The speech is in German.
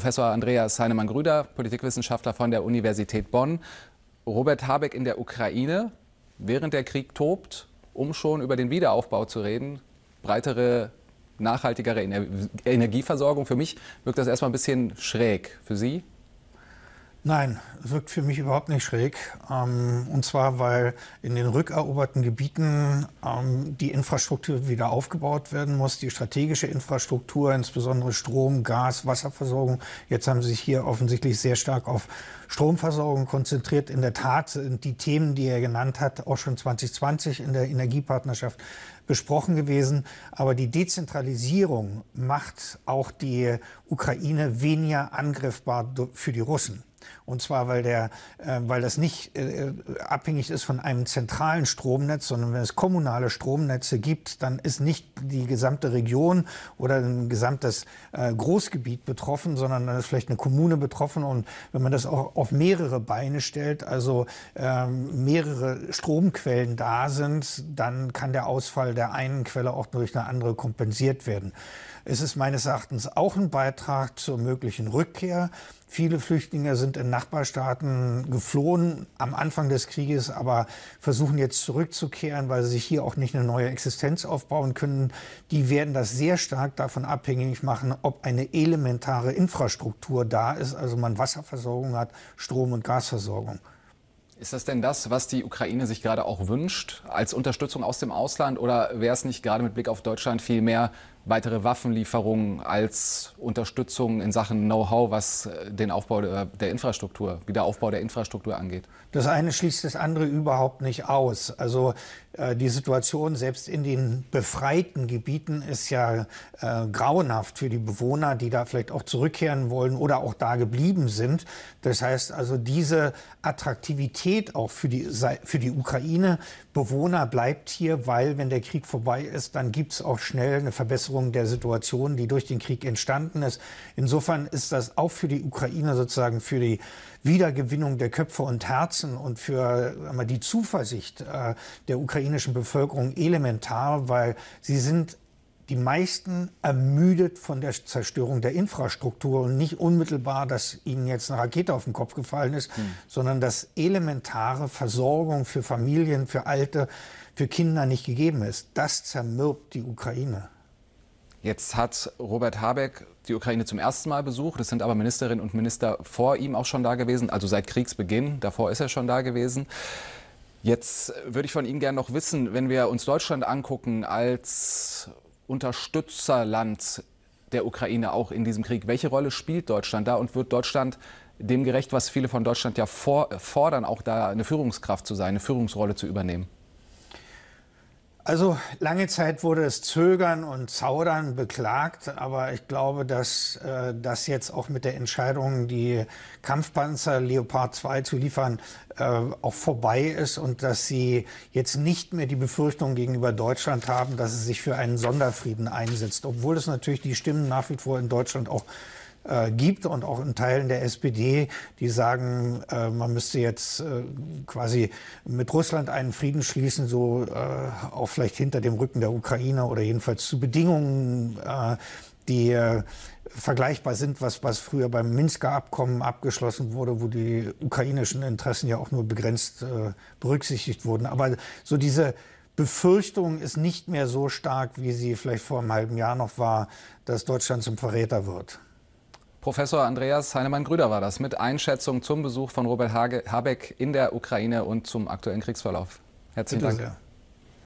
Professor Andreas Heinemann-Grüder, Politikwissenschaftler von der Universität Bonn. Robert Habeck in der Ukraine, während der Krieg tobt, um schon über den Wiederaufbau zu reden, breitere, nachhaltigere Ener Energieversorgung. Für mich wirkt das erstmal ein bisschen schräg. Für Sie? Nein, wirkt für mich überhaupt nicht schräg. Ähm, und zwar, weil in den rückeroberten Gebieten ähm, die Infrastruktur wieder aufgebaut werden muss, die strategische Infrastruktur, insbesondere Strom, Gas, Wasserversorgung. Jetzt haben sie sich hier offensichtlich sehr stark auf Stromversorgung konzentriert. In der Tat sind die Themen, die er genannt hat, auch schon 2020 in der Energiepartnerschaft besprochen gewesen. Aber die Dezentralisierung macht auch die Ukraine weniger angriffbar für die Russen. Und zwar, weil, der, äh, weil das nicht äh, äh, abhängig ist von einem zentralen Stromnetz, sondern wenn es kommunale Stromnetze gibt, dann ist nicht die gesamte Region oder ein gesamtes äh, Großgebiet betroffen, sondern dann ist vielleicht eine Kommune betroffen. Und wenn man das auch auf mehrere Beine stellt, also ähm, mehrere Stromquellen da sind, dann kann der Ausfall der der einen Quelle auch durch eine andere kompensiert werden. Es ist meines Erachtens auch ein Beitrag zur möglichen Rückkehr. Viele Flüchtlinge sind in Nachbarstaaten geflohen am Anfang des Krieges, aber versuchen jetzt zurückzukehren, weil sie sich hier auch nicht eine neue Existenz aufbauen können. Die werden das sehr stark davon abhängig machen, ob eine elementare Infrastruktur da ist, also man Wasserversorgung hat, Strom- und Gasversorgung. Ist das denn das, was die Ukraine sich gerade auch wünscht als Unterstützung aus dem Ausland? Oder wäre es nicht gerade mit Blick auf Deutschland viel mehr weitere Waffenlieferungen als Unterstützung in Sachen Know-how, was äh, den Aufbau der Infrastruktur, Wiederaufbau der der Infrastruktur angeht? Das eine schließt das andere überhaupt nicht aus. Also äh, die Situation selbst in den befreiten Gebieten ist ja äh, grauenhaft für die Bewohner, die da vielleicht auch zurückkehren wollen oder auch da geblieben sind. Das heißt also, diese Attraktivität auch für die, für die Ukraine, Bewohner bleibt hier, weil wenn der Krieg vorbei ist, dann gibt es auch schnell eine Verbesserung Verbesserung der Situation, die durch den Krieg entstanden ist. Insofern ist das auch für die Ukraine sozusagen für die Wiedergewinnung der Köpfe und Herzen und für die Zuversicht äh, der ukrainischen Bevölkerung elementar, weil sie sind die meisten ermüdet von der Zerstörung der Infrastruktur und nicht unmittelbar, dass ihnen jetzt eine Rakete auf den Kopf gefallen ist, mhm. sondern dass elementare Versorgung für Familien, für Alte, für Kinder nicht gegeben ist. Das zermürbt die Ukraine. Jetzt hat Robert Habeck die Ukraine zum ersten Mal besucht. Es sind aber Ministerinnen und Minister vor ihm auch schon da gewesen, also seit Kriegsbeginn. Davor ist er schon da gewesen. Jetzt würde ich von Ihnen gerne noch wissen, wenn wir uns Deutschland angucken als Unterstützerland der Ukraine auch in diesem Krieg, welche Rolle spielt Deutschland da und wird Deutschland dem gerecht, was viele von Deutschland ja fordern, auch da eine Führungskraft zu sein, eine Führungsrolle zu übernehmen? Also lange Zeit wurde es Zögern und Zaudern beklagt, aber ich glaube, dass äh, das jetzt auch mit der Entscheidung, die Kampfpanzer Leopard 2 zu liefern, äh, auch vorbei ist und dass sie jetzt nicht mehr die Befürchtung gegenüber Deutschland haben, dass es sich für einen Sonderfrieden einsetzt, obwohl es natürlich die Stimmen nach wie vor in Deutschland auch äh, gibt und auch in Teilen der SPD, die sagen, äh, man müsste jetzt äh, quasi mit Russland einen Frieden schließen, so äh, auch vielleicht hinter dem Rücken der Ukraine oder jedenfalls zu Bedingungen, äh, die vergleichbar sind, was, was früher beim Minsker Abkommen abgeschlossen wurde, wo die ukrainischen Interessen ja auch nur begrenzt berücksichtigt wurden. Aber so diese Befürchtung ist nicht mehr so stark, wie sie vielleicht vor einem halben Jahr noch war, dass Deutschland zum Verräter wird. Professor Andreas Heinemann-Grüder war das mit Einschätzung zum Besuch von Robert Habeck in der Ukraine und zum aktuellen Kriegsverlauf. Herzlichen Bitte Dank. Sehr.